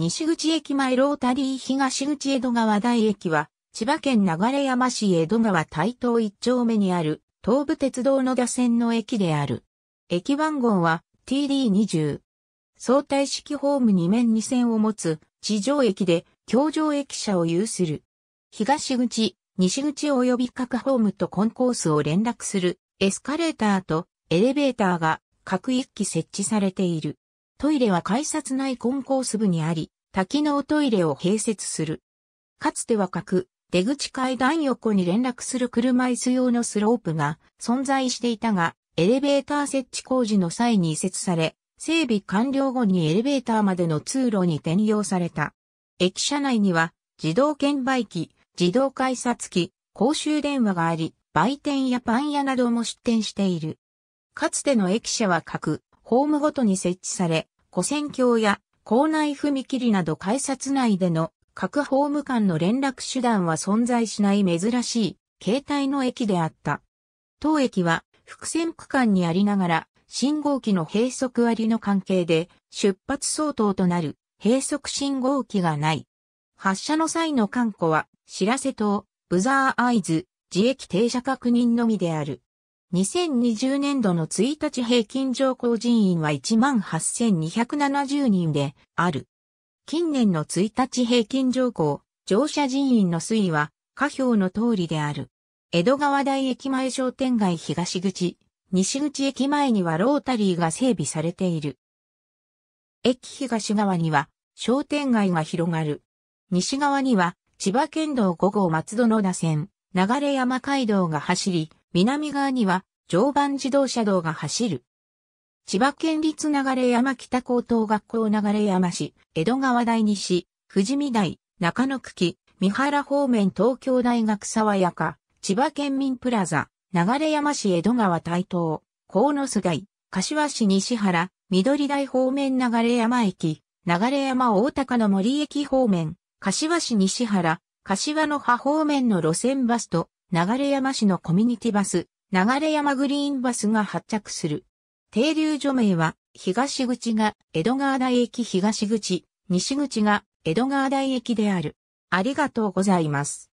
西口駅前ロータリー東口江戸川台駅は、千葉県流山市江戸川台東一丁目にある、東武鉄道の打線の駅である。駅番号は TD20。相対式ホーム2面2線を持つ地上駅で、京上駅舎を有する。東口、西口及び各ホームとコンコースを連絡するエスカレーターとエレベーターが各一機設置されている。トイレは改札内コンコース部にあり、多機能トイレを併設する。かつては各、出口階段横に連絡する車椅子用のスロープが存在していたが、エレベーター設置工事の際に移設され、整備完了後にエレベーターまでの通路に転用された。駅舎内には自動券売機、自動改札機、公衆電話があり、売店やパン屋なども出店している。かつての駅舎は各ホームごとに設置され、古線橋や校内踏切など改札内での各ホーム間の連絡手段は存在しない珍しい携帯の駅であった。当駅は伏線区間にありながら信号機の閉塞割の関係で出発相当となる閉塞信号機がない。発車の際の観光は知らせとブザー合図、自駅停車確認のみである。2020年度の1日平均上降人員は18,270人である。近年の1日平均上降、乗車人員の推移は、下表の通りである。江戸川台駅前商店街東口、西口駅前にはロータリーが整備されている。駅東側には商店街が広がる。西側には千葉県道5号松戸野田線、流山街道が走り、南側には常磐自動車道が走る。千葉県立流山北高等学校流山市、江戸川大西、富士見台、中野区木、三原方面東京大学沢谷か、千葉県民プラザ、流山市江戸川台東、鴻巣台、柏市西原、緑台方面流山駅、流山大高の森駅方面、柏市西原、柏の葉方面の路線バスと、流山市のコミュニティバス、流山グリーンバスが発着する。停留所名は、東口が江戸川台駅東口、西口が江戸川台駅である。ありがとうございます。